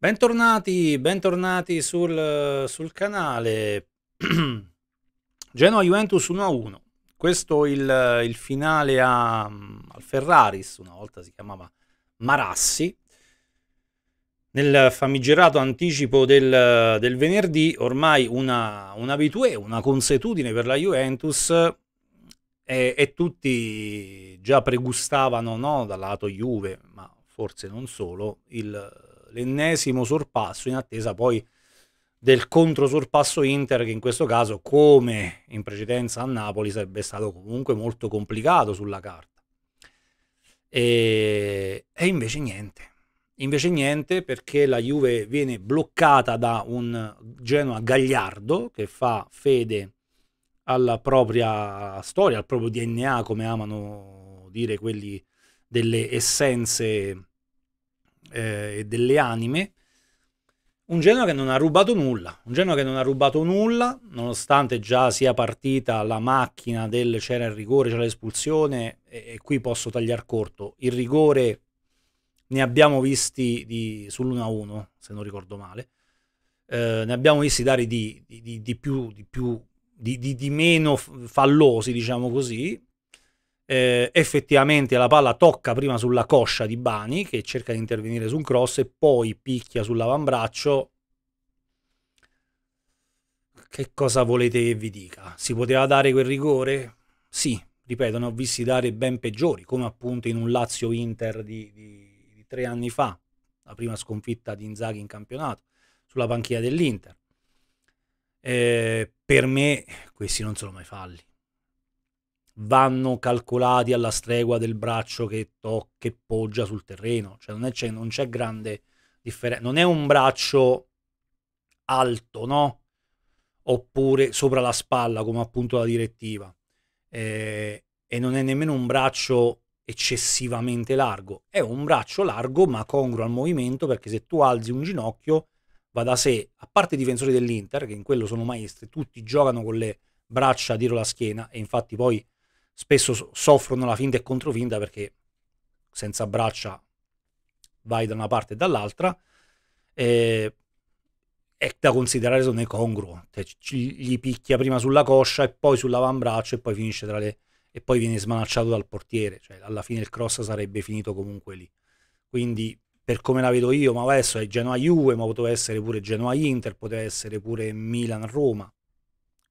Bentornati, bentornati sul, sul canale. Genoa Juventus 1-1. Questo il, il finale a, al Ferraris, una volta si chiamava Marassi. Nel famigerato anticipo del, del venerdì, ormai una, un una consuetudine per la Juventus e, e tutti già pregustavano, no, dal lato Juve, ma forse non solo, il l'ennesimo sorpasso in attesa poi del controsorpasso Inter che in questo caso come in precedenza a Napoli sarebbe stato comunque molto complicato sulla carta e, e invece niente invece niente perché la Juve viene bloccata da un Genoa gagliardo che fa fede alla propria storia, al proprio DNA come amano dire quelli delle essenze eh, e delle anime, un Genoa che non ha rubato nulla, un Genoa che non ha rubato nulla, nonostante già sia partita la macchina del c'era il rigore, c'era l'espulsione e, e, qui posso tagliare corto. Il rigore ne abbiamo visti di, sull'1-1, se non ricordo male, eh, ne abbiamo visti dare di, di, di più, più di, meno fallosi, diciamo così, eh, effettivamente la palla tocca prima sulla coscia di Bani che cerca di intervenire su un cross e poi picchia sull'avambraccio. Che cosa volete che vi dica? Si poteva dare quel rigore? Sì, ripeto, ne ho visti dare ben peggiori, come appunto in un Lazio-Inter di, di, di tre anni fa, la prima sconfitta di Inzaghi in campionato, sulla panchina dell'Inter. Eh, per me questi non sono mai falli vanno calcolati alla stregua del braccio che, to- che poggia sul terreno. Cioè non, è, c'è, non c'è grande differenza. Non è un braccio alto, no? Oppure sopra la spalla, come appunto la direttiva. Eh, e non è nemmeno un braccio eccessivamente largo. È un braccio largo ma congruo al movimento perché se tu alzi un ginocchio va da sé, a parte i difensori dell'Inter, che in quello sono maestri, tutti giocano con le braccia dietro la schiena e infatti poi spesso soffrono la finta e controfinta perché senza braccia vai da una parte e dall'altra. Eh, è da considerare sono incongruo, cioè, gli picchia prima sulla coscia e poi sull'avambraccio e poi finisce tra le e poi viene smanacciato dal portiere, cioè alla fine il cross sarebbe finito comunque lì. Quindi per come la vedo io, ma adesso è Genoa Juve, ma poteva essere pure Genoa Inter, poteva essere pure Milan Roma.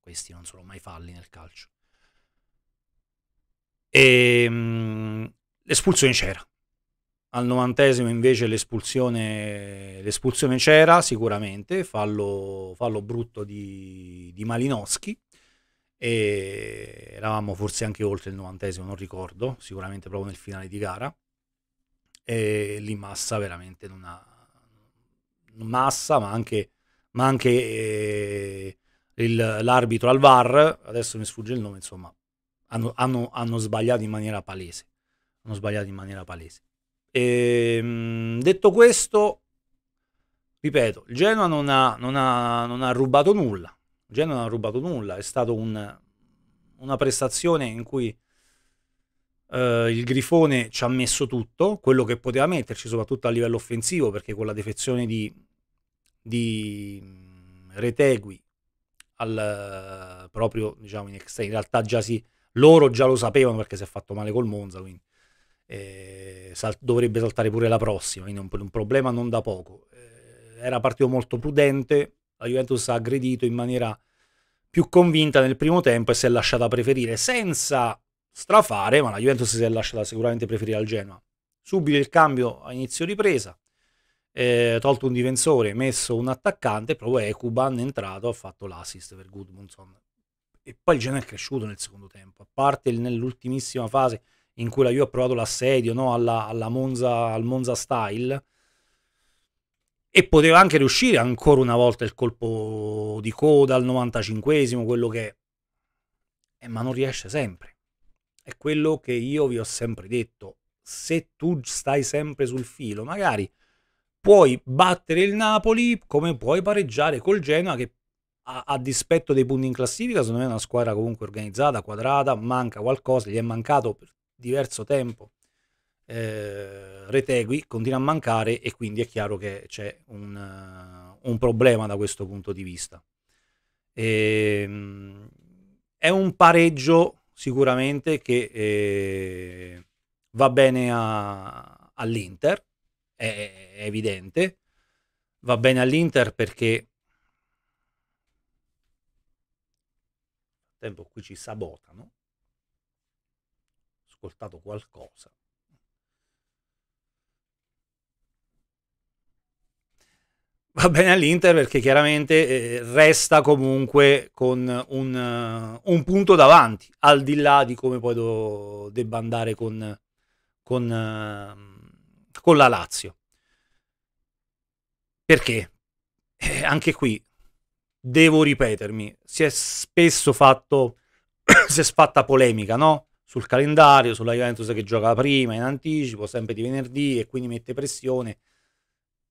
Questi non sono mai falli nel calcio. E, ehm, l'espulsione c'era. Al novantesimo invece l'espulsione, l'espulsione c'era sicuramente, fallo, fallo brutto di, di Malinowski e eravamo forse anche oltre il novantesimo, non ricordo, sicuramente proprio nel finale di gara. E lì Massa veramente non ha... Massa, ma anche, ma anche eh, il, l'arbitro al VAR, adesso mi sfugge il nome, insomma, hanno, hanno, hanno sbagliato in maniera palese. Hanno sbagliato in maniera palese. E, ehm, detto questo, ripeto, il Genoa non ha, non, ha, non ha, rubato nulla. Il Genoa non ha rubato nulla, è stata un, una prestazione in cui eh, il Grifone ci ha messo tutto, quello che poteva metterci, soprattutto a livello offensivo, perché con la defezione di, di mm, Retegui al, eh, proprio diciamo in, in realtà già si, loro già lo sapevano perché si è fatto male col Monza, quindi eh, sal- dovrebbe saltare pure la prossima, quindi un, un problema non da poco. Eh, era partito molto prudente, la Juventus ha aggredito in maniera più convinta nel primo tempo e si è lasciata preferire senza strafare, ma la Juventus si è lasciata sicuramente preferire al Genoa. Subito il cambio a inizio ripresa, eh, tolto un difensore, messo un attaccante, proprio Ecuban è entrato, ha fatto l'assist per Goodmanson e poi il Genoa è cresciuto nel secondo tempo, a parte nell'ultimissima fase in cui la Juve ha provato l'assedio no? alla, alla Monza, al Monza style, e poteva anche riuscire ancora una volta il colpo di coda al 95esimo, quello che... È. Eh, ma non riesce sempre. È quello che io vi ho sempre detto. Se tu stai sempre sul filo, magari puoi battere il Napoli come puoi pareggiare col Genoa che a, a, dispetto dei punti in classifica, secondo me è una squadra comunque organizzata, quadrata, manca qualcosa, gli è mancato per diverso tempo. Eh, Retegui continua a mancare e quindi è chiaro che c'è un, uh, un problema da questo punto di vista. E, ehm, è un pareggio sicuramente che eh, va bene a, all'Inter, è, è, evidente, va bene all'Inter perché tempo qui ci sabotano, ascoltato qualcosa. Va bene all'Inter perché chiaramente eh, resta comunque con un, eh, un punto davanti, al di là di come poi do, debba andare con, con, ehm, con la Lazio. Perché? Eh, anche qui devo ripetermi, si è spesso fatto, si è fatta polemica, no? Sul calendario, sulla Juventus che gioca prima, in anticipo, sempre di venerdì e quindi mette pressione.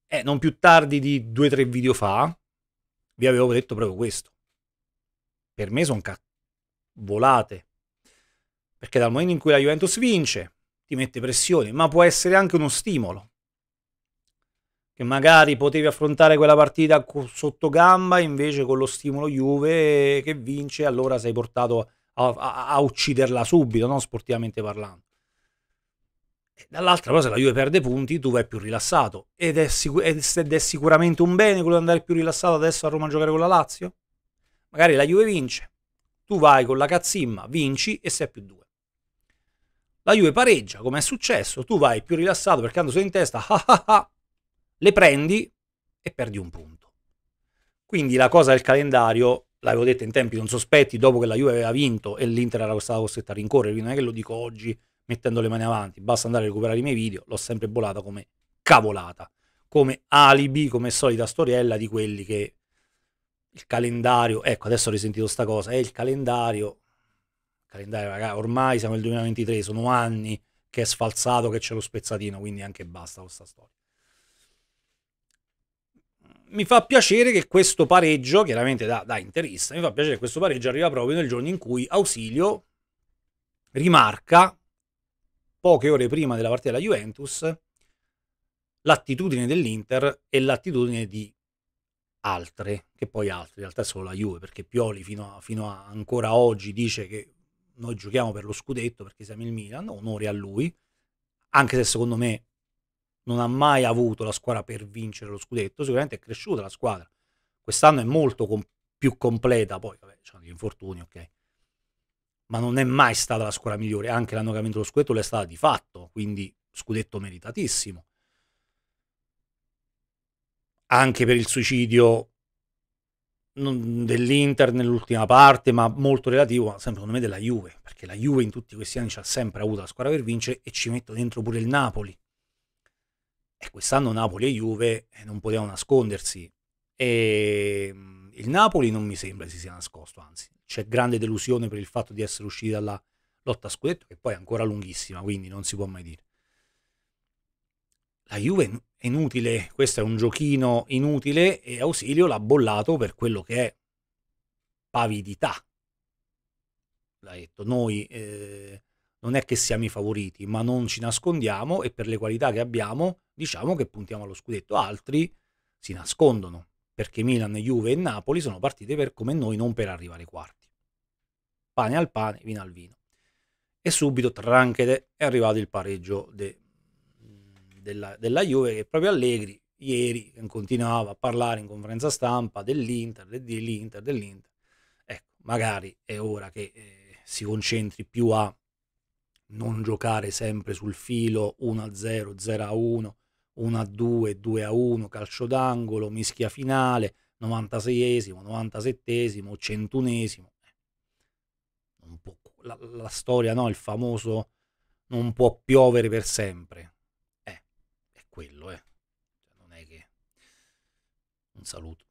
Eh, non più tardi di due o tre video fa, vi avevo detto proprio questo. Per me sono ca- volate. Perché dal momento in cui la Juventus vince, ti mette pressione, ma può essere anche uno stimolo che magari potevi affrontare quella partita sotto gamba, invece con lo stimolo Juve eh, che vince, allora sei portato a, a, a ucciderla subito, no? sportivamente parlando. Dall'altra cosa, la Juve perde punti, tu vai più rilassato. Ed è, sicur- ed è sicuramente un bene quello di andare più rilassato adesso a Roma a giocare con la Lazio? Magari la Juve vince, tu vai con la cazzimma, vinci e sei più due. La Juve pareggia, come è successo, tu vai più rilassato perché andando sei in testa, ah ah ah, le prendi e perdi un punto. Quindi la cosa del calendario, l'avevo detta in tempi non sospetti, dopo che la Juve aveva vinto e l'Inter era stata costretta a rincorrere, quindi non è che lo dico oggi mettendo le mani avanti, basta andare a recuperare i miei video, l'ho sempre bolata come cavolata, come alibi, come solita storiella di quelli che il calendario, ecco adesso ho risentito sta cosa, è eh, il calendario, il calendario ragazzi, ormai siamo nel 2023, sono anni che è sfalsato, che c'è lo spezzatino, quindi anche basta questa storia mi fa piacere che questo pareggio, chiaramente da, da, interista, mi fa piacere che questo pareggio arriva proprio nel giorno in cui Ausilio rimarca, poche ore prima della partita della Juventus, l'attitudine dell'Inter e l'attitudine di altre, che poi altre, in realtà è solo la Juve, perché Pioli fino a, fino a ancora oggi dice che noi giochiamo per lo scudetto perché siamo il Milan, onore a lui, anche se secondo me non ha mai avuto la squadra per vincere lo scudetto, sicuramente è cresciuta la squadra. Quest'anno è molto com- più completa, poi vabbè, c'hanno gli infortuni, ok. Ma non è mai stata la squadra migliore, anche l'anno che ha vinto lo scudetto l'è stata di fatto, quindi scudetto meritatissimo. Anche per il suicidio dell'Inter nell'ultima parte, ma molto relativo, sempre, secondo me, della Juve, perché la Juve in tutti questi anni ci ha sempre avuto la squadra per vincere e ci metto dentro pure il Napoli, e quest'anno Napoli e Juve eh, non potevano nascondersi. E ehm, il Napoli non mi sembra si sia nascosto, anzi, c'è grande delusione per il fatto di essere usciti dalla lotta a scudetto, che poi è ancora lunghissima, quindi non si può mai dire. La Juve è inutile, questo è un giochino inutile e Ausilio l'ha bollato per quello che è pavidità. L'ha detto, noi eh, non è che siamo i favoriti, ma non ci nascondiamo e per le qualità che abbiamo diciamo che puntiamo allo scudetto, altri si nascondono perché Milan, Juve e Napoli sono partite per come noi, non per arrivare ai quarti. Pane al pane, vino al vino. E subito, tranchete, è arrivato il pareggio de, della, della Juve che proprio Allegri ieri continuava a parlare in conferenza stampa dell'Inter, dell'Inter, dell'Inter. Ecco, magari è ora che eh, si concentri più a non giocare sempre sul filo 1-0, 0-1, 1 a 2, 2 a 1, calcio d'angolo, mischia finale, 96esimo, 97esimo, 101esimo. La, la, storia, no? il famoso non può piovere per sempre. Eh, è quello, eh. Cioè, non è che... Un saluto.